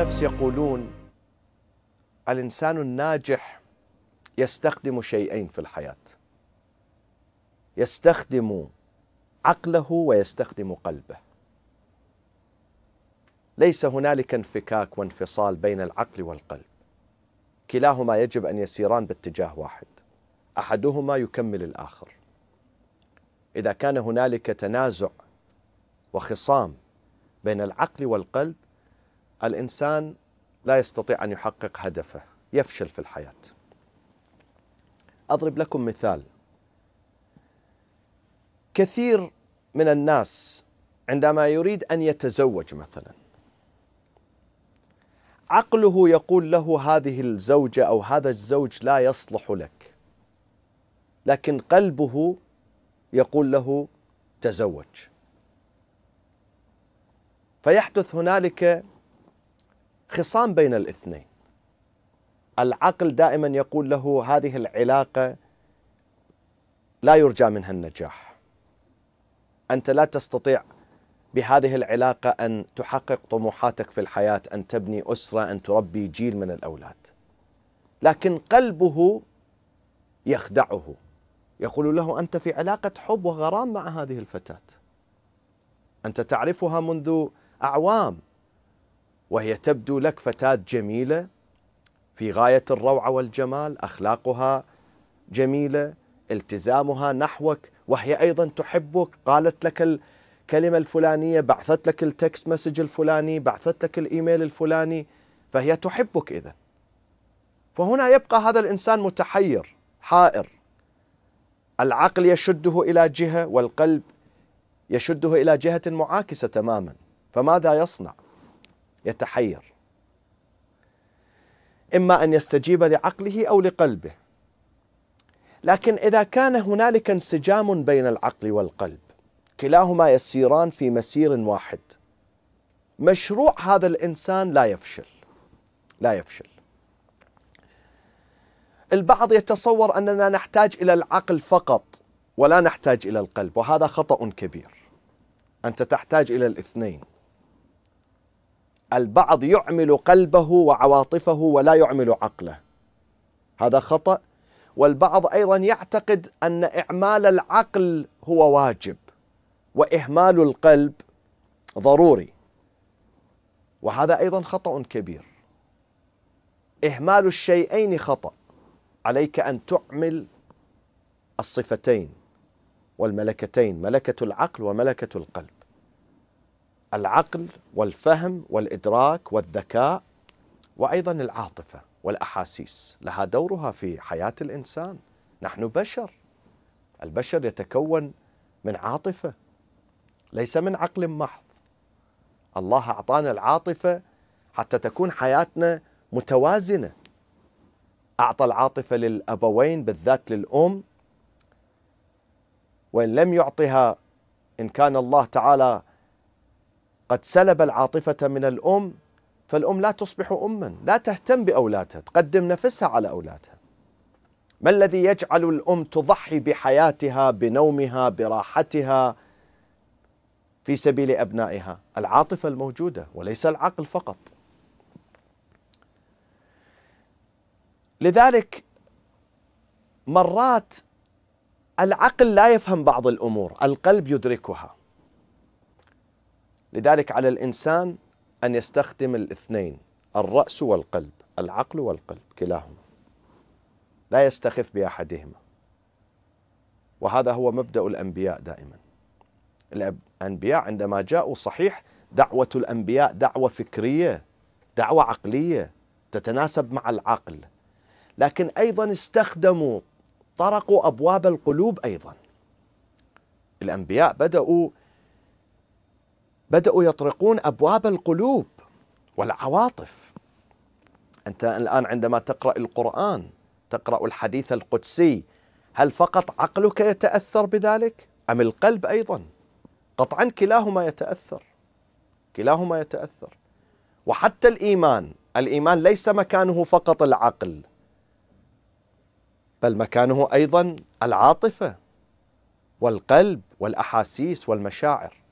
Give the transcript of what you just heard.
النفس يقولون الإنسان الناجح يستخدم شيئين في الحياة يستخدم عقله ويستخدم قلبه ليس هنالك انفكاك وانفصال بين العقل والقلب كلاهما يجب أن يسيران باتجاه واحد أحدهما يكمل الآخر إذا كان هنالك تنازع وخصام بين العقل والقلب الانسان لا يستطيع ان يحقق هدفه يفشل في الحياه اضرب لكم مثال كثير من الناس عندما يريد ان يتزوج مثلا عقله يقول له هذه الزوجه او هذا الزوج لا يصلح لك لكن قلبه يقول له تزوج فيحدث هنالك خصام بين الاثنين العقل دائما يقول له هذه العلاقه لا يرجى منها النجاح انت لا تستطيع بهذه العلاقه ان تحقق طموحاتك في الحياه ان تبني اسره ان تربي جيل من الاولاد لكن قلبه يخدعه يقول له انت في علاقه حب وغرام مع هذه الفتاه انت تعرفها منذ اعوام وهي تبدو لك فتاة جميلة في غاية الروعة والجمال أخلاقها جميلة التزامها نحوك وهي أيضا تحبك قالت لك الكلمة الفلانية بعثت لك التكست مسج الفلاني بعثت لك الإيميل الفلاني فهي تحبك إذا فهنا يبقى هذا الإنسان متحير حائر العقل يشده إلى جهة والقلب يشده إلى جهة معاكسة تماما فماذا يصنع؟ يتحير إما أن يستجيب لعقله أو لقلبه لكن إذا كان هنالك انسجام بين العقل والقلب كلاهما يسيران في مسير واحد مشروع هذا الإنسان لا يفشل لا يفشل البعض يتصور أننا نحتاج إلى العقل فقط ولا نحتاج إلى القلب وهذا خطأ كبير أنت تحتاج إلى الاثنين البعض يعمل قلبه وعواطفه ولا يعمل عقله هذا خطأ والبعض أيضا يعتقد أن إعمال العقل هو واجب وإهمال القلب ضروري وهذا أيضا خطأ كبير إهمال الشيئين خطأ عليك أن تعمل الصفتين والملكتين ملكة العقل وملكة القلب العقل والفهم والادراك والذكاء وايضا العاطفه والاحاسيس لها دورها في حياه الانسان نحن بشر البشر يتكون من عاطفه ليس من عقل محض الله اعطانا العاطفه حتى تكون حياتنا متوازنه اعطى العاطفه للابوين بالذات للام وان لم يعطها ان كان الله تعالى قد سلب العاطفة من الأم فالأم لا تصبح أما لا تهتم بأولادها تقدم نفسها على أولادها ما الذي يجعل الأم تضحي بحياتها بنومها براحتها في سبيل أبنائها العاطفة الموجودة وليس العقل فقط لذلك مرات العقل لا يفهم بعض الأمور القلب يدركها لذلك على الإنسان أن يستخدم الاثنين الرأس والقلب العقل والقلب كلاهما لا يستخف بأحدهما وهذا هو مبدأ الأنبياء دائما الأنبياء عندما جاءوا صحيح دعوة الأنبياء دعوة فكرية دعوة عقلية تتناسب مع العقل لكن أيضا استخدموا طرقوا أبواب القلوب أيضا الأنبياء بدأوا بدأوا يطرقون أبواب القلوب والعواطف أنت الآن عندما تقرأ القرآن تقرأ الحديث القدسي هل فقط عقلك يتأثر بذلك أم القلب أيضا قطعا كلاهما يتأثر كلاهما يتأثر وحتى الإيمان الإيمان ليس مكانه فقط العقل بل مكانه أيضا العاطفة والقلب والأحاسيس والمشاعر